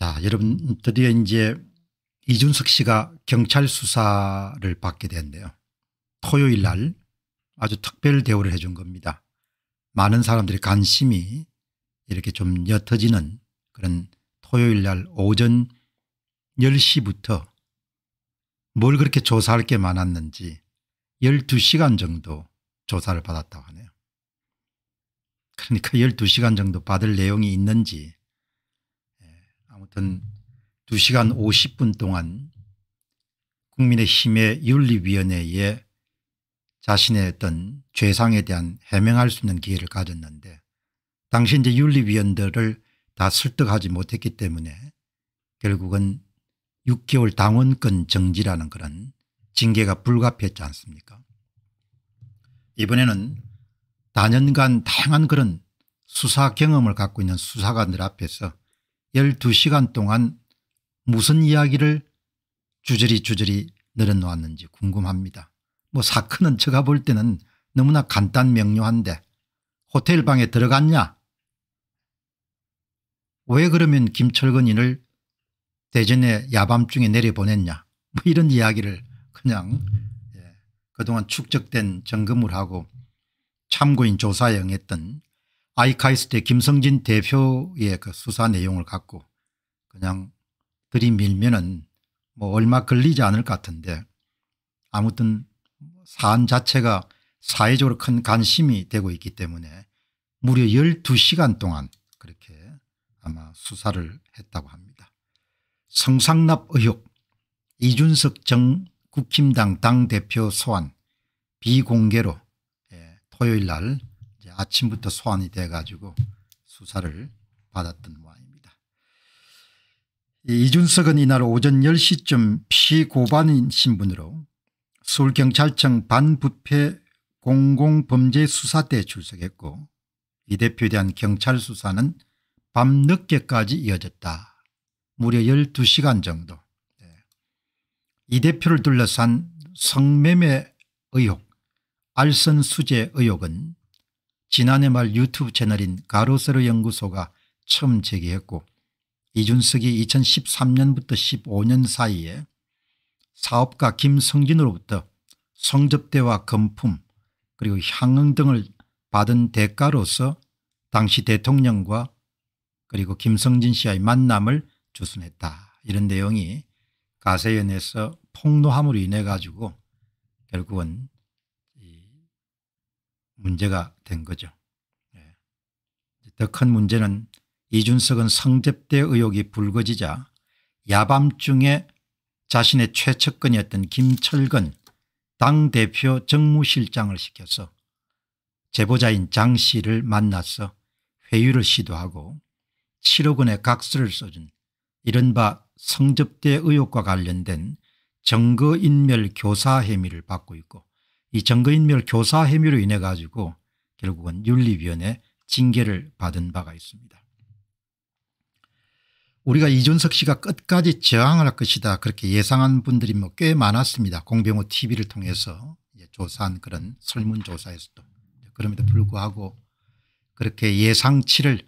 자 여러분 드디어 이제 이준석 씨가 경찰 수사를 받게 됐네요. 토요일 날 아주 특별 대우를 해준 겁니다. 많은 사람들의 관심이 이렇게 좀 옅어지는 그런 토요일 날 오전 10시부터 뭘 그렇게 조사할 게 많았는지 12시간 정도 조사를 받았다고 하네요. 그러니까 12시간 정도 받을 내용이 있는지 아무튼 2시간 50분 동안 국민의힘의 윤리위원회에 자신의 어떤 죄상에 대한 해명할 수 있는 기회를 가졌는데 당시 이제 윤리위원들을 다 설득하지 못했기 때문에 결국은 6개월 당원권 정지라는 그런 징계가 불가피했지 않습니까 이번에는 단연간 다양한 그런 수사 경험을 갖고 있는 수사관들 앞에서 12시간 동안 무슨 이야기를 주저리주저리 늘어놓았는지 궁금합니다. 뭐사크는 제가 볼 때는 너무나 간단 명료한데 호텔 방에 들어갔냐? 왜 그러면 김철근이를 대전에 야밤중에 내려보냈냐? 뭐 이런 이야기를 그냥 예, 그동안 축적된 점검을 하고 참고인 조사에 응했던 아이카이스트 김성진 대표의 그 수사 내용을 갖고 그냥 들이밀면은 뭐 얼마 걸리지 않을 것 같은데 아무튼 사안 자체가 사회적으로 큰 관심이 되고 있기 때문에 무려 12시간 동안 그렇게 아마 수사를 했다고 합니다. 성상납 의혹 이준석 정 국힘당 당대표 소환 비공개로 예, 토요일 날 아침부터 소환이 돼가지고 수사를 받았던 모양입니다. 이준석은 이날 오전 10시쯤 피고반인 신분으로 서울경찰청 반부패 공공범죄수사대에 출석했고 이 대표에 대한 경찰 수사는 밤늦게까지 이어졌다. 무려 12시간 정도. 네. 이 대표를 둘러싼 성매매 의혹, 알선수재 의혹은 지난해 말 유튜브 채널인 가로세로 연구소가 처음 제기했고 이준석이 2013년부터 15년 사이에 사업가 김성진으로부터 성접대와 금품 그리고 향응 등을 받은 대가로서 당시 대통령과 그리고 김성진 씨와의 만남을 주선했다. 이런 내용이 가세연에서 폭로함으로 인해 가지고 결국은 문제가 된 거죠. 예. 더큰 문제는 이준석은 성접대 의혹이 불거지자 야밤중에 자신의 최측근이었던 김철근 당대표 정무실장을 시켜서 제보자인 장 씨를 만나서 회유를 시도하고 7억 원의 각서를 써준 이른바 성접대 의혹과 관련된 정거인멸 교사 혐의를 받고 있고 이증거인멸 교사 혐의로 인해 가지고 결국은 윤리위원회 징계를 받은 바가 있습니다. 우리가 이준석 씨가 끝까지 저항을 할 것이다 그렇게 예상한 분들이 뭐 꽤 많았습니다. 공병호 tv를 통해서 조사한 그런 설문조사에서도 그럼에도 불구하고 그렇게 예상치를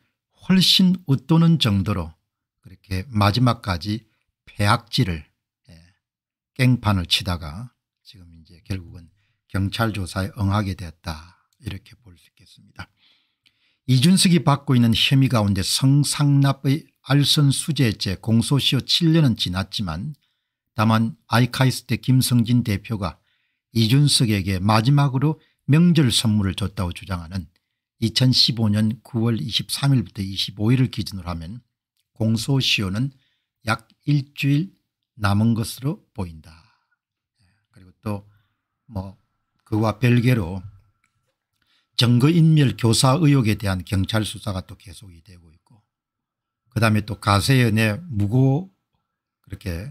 훨씬 웃도는 정도로 그렇게 마지막까지 폐악지를 예, 깽판을 치다가 지금 이제 결국은 경찰 조사에 응하게 됐다 이렇게 볼 수 있겠습니다. 이준석이 받고 있는 혐의 가운데 성상납의 알선수재죄 공소시효 7년은 지났지만 다만 아이카이스트 김성진 대표가 이준석에게 마지막으로 명절 선물을 줬다고 주장하는 2015년 9월 23일부터 25일을 기준으로 하면 공소시효는 약 일주일 남은 것으로 보인다. 그리고 또뭐 그와 별개로 정거인멸 교사 의혹에 대한 경찰 수사가 또 계속이 되고 있고 그다음에 또 가세연의 무고 그렇게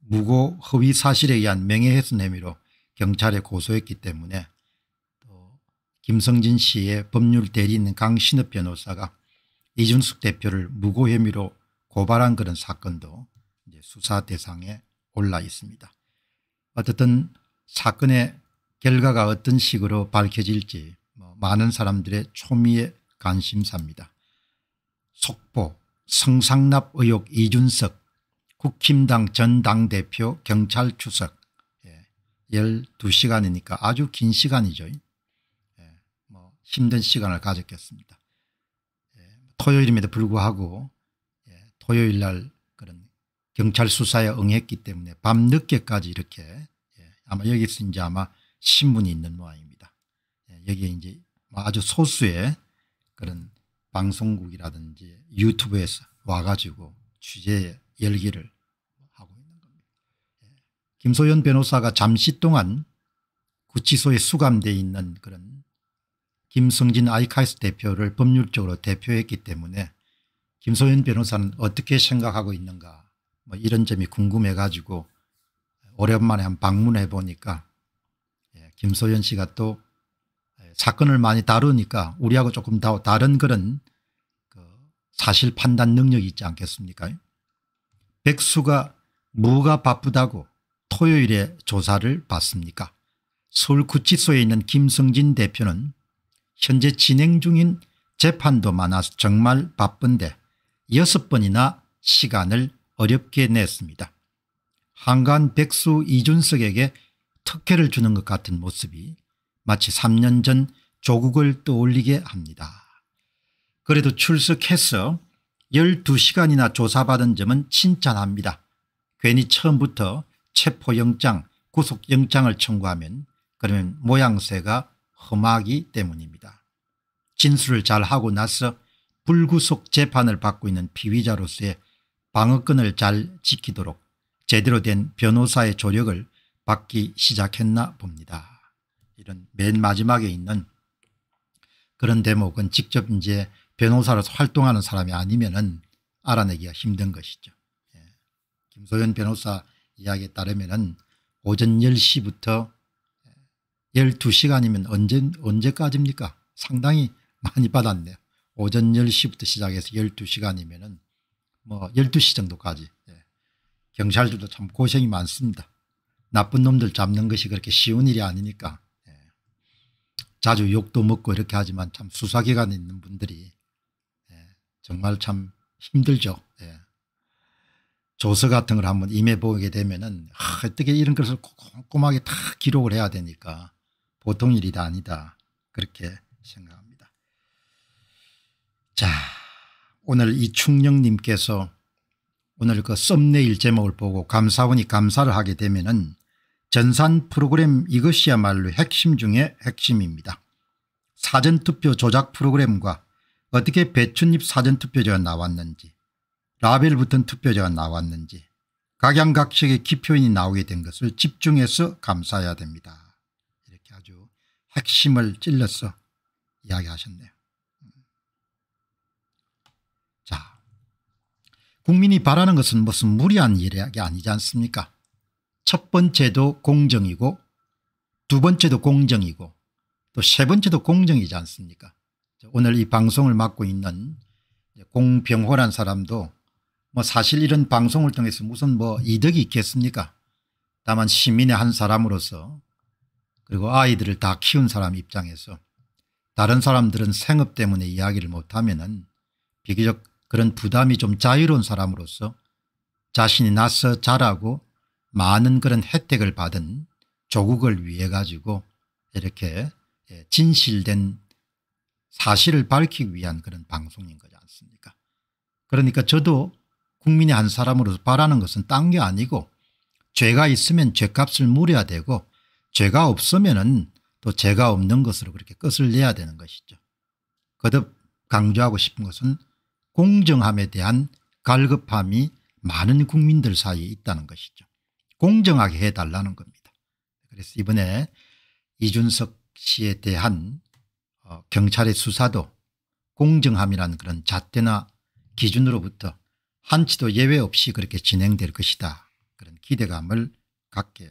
무고 허위 사실에 의한 명예훼손 혐의로 경찰에 고소했기 때문에 또 김성진 씨의 법률 대리인 강신업 변호사가 이준숙 대표를 무고 혐의로 고발한 그런 사건도 수사 대상에 올라 있습니다. 어쨌든 사건의 결과가 어떤 식으로 밝혀질지 뭐 많은 사람들의 초미의 관심사입니다. 속보 성상납 의혹 이준석 국힘당 전 당대표 경찰 추석 12시간이니까 예, 아주 긴 시간이죠. 예, 뭐 힘든 시간을 가졌겠습니다. 예, 토요일임에도 불구하고 토요일 날 그런 경찰 수사에 응했기 때문에 밤늦게까지 이렇게 아마 여기서 이제 아마 신문이 있는 모양입니다. 예, 여기에 이제 뭐 아주 소수의 그런 방송국이라든지 유튜브에서 와가지고 취재 열기를 하고 있는 겁니다. 예, 김소연 변호사가 잠시 동안 구치소에 수감돼 있는 그런 김성진 아이카이스 대표를 법률적으로 대표했기 때문에 김소연 변호사는 어떻게 생각하고 있는가 뭐 이런 점이 궁금해 가지고 오랜만에 한 방문해 보니까 예, 김소연 씨가 또 예, 사건을 많이 다루니까 우리하고 조금 더 다른 그런 그 사실 판단 능력이 있지 않겠습니까 백수가 뭐가 바쁘다고 토요일에 조사를 받습니까 서울 구치소에 있는 김성진 대표는 현재 진행 중인 재판도 많아서 정말 바쁜데 여섯 번이나 시간을 어렵게 냈습니다. 한간 백수 이준석에게 특혜를 주는 것 같은 모습이 마치 3년 전 조국을 떠올리게 합니다. 그래도 출석해서 12시간이나 조사받은 점은 칭찬합니다. 괜히 처음부터 체포영장 구속영장을 청구하면 그러면 모양새가 험하기 때문입니다. 진술을 잘하고 나서 불구속 재판을 받고 있는 피의자로서의 방어권을 잘 지키도록 제대로 된 변호사의 조력을 받기 시작했나 봅니다. 이런 맨 마지막에 있는 그런 대목은 직접 이제 변호사로서 활동하는 사람이 아니면 은 알아내기가 힘든 것이죠. 예. 김소연 변호사 이야기에 따르면 은 오전 10시부터 12시간이면 언제, 언제까지입니까? 상당히 많이 받았네요. 오전 10시부터 시작해서 12시간이면 은뭐 12시 정도까지 예. 경찰들도 참 고생이 많습니다. 나쁜 놈들 잡는 것이 그렇게 쉬운 일이 아니니까 예. 자주 욕도 먹고 이렇게 하지만 참 수사기관에 있는 분들이 예. 정말 참 힘들죠. 예. 조서 같은 걸 한번 임해보게 되면 은 어떻게 이런 것을 꼼꼼하게 다 기록을 해야 되니까 보통 일이 다 아니다 그렇게 생각합니다. 자 오늘 이충령님께서 오늘 그 썸네일 제목을 보고 감사원이 감사를 하게 되면 은 전산 프로그램 이것이야말로 핵심 중에 핵심입니다. 사전투표 조작 프로그램과 어떻게 배춧잎 사전투표제가 나왔는지 라벨 붙은 투표제가 나왔는지 각양각색의 기표인이 나오게 된 것을 집중해서 감사해야 됩니다. 이렇게 아주 핵심을 찔러서 이야기하셨네요. 국민이 바라는 것은 무슨 무리한 일이 아니지 않습니까 첫 번째도 공정이고 두 번째도 공정이고 또 세 번째도 공정이지 않습니까 오늘 이 방송을 맡고 있는 공병호란 사람도 뭐 사실 이런 방송을 통해서 무슨 뭐 이득이 있겠습니까 다만 시민의 한 사람으로서 그리고 아이들을 다 키운 사람 입장에서 다른 사람들은 생업 때문에 이야기를 못하면 은 비교적 그런 부담이 좀 자유로운 사람으로서 자신이 나서 자라고 많은 그런 혜택을 받은 조국을 위해 가지고 이렇게 예, 진실된 사실을 밝히기 위한 그런 방송인 거지 않습니까 그러니까 저도 국민의 한 사람으로서 바라는 것은 딴 게 아니고 죄가 있으면 죄값을 물어야 되고 죄가 없으면 은또 죄가 없는 것으로 그렇게 끝을 내야 되는 것이죠. 거듭 강조하고 싶은 것은 공정함에 대한 갈급함이 많은 국민들 사이에 있다는 것이죠. 공정하게 해달라는 겁니다. 그래서 이번에 이준석 씨에 대한 어, 경찰의 수사도 공정함이라는 그런 잣대나 기준으로부터 한치도 예외 없이 그렇게 진행될 것이다. 그런 기대감을 갖게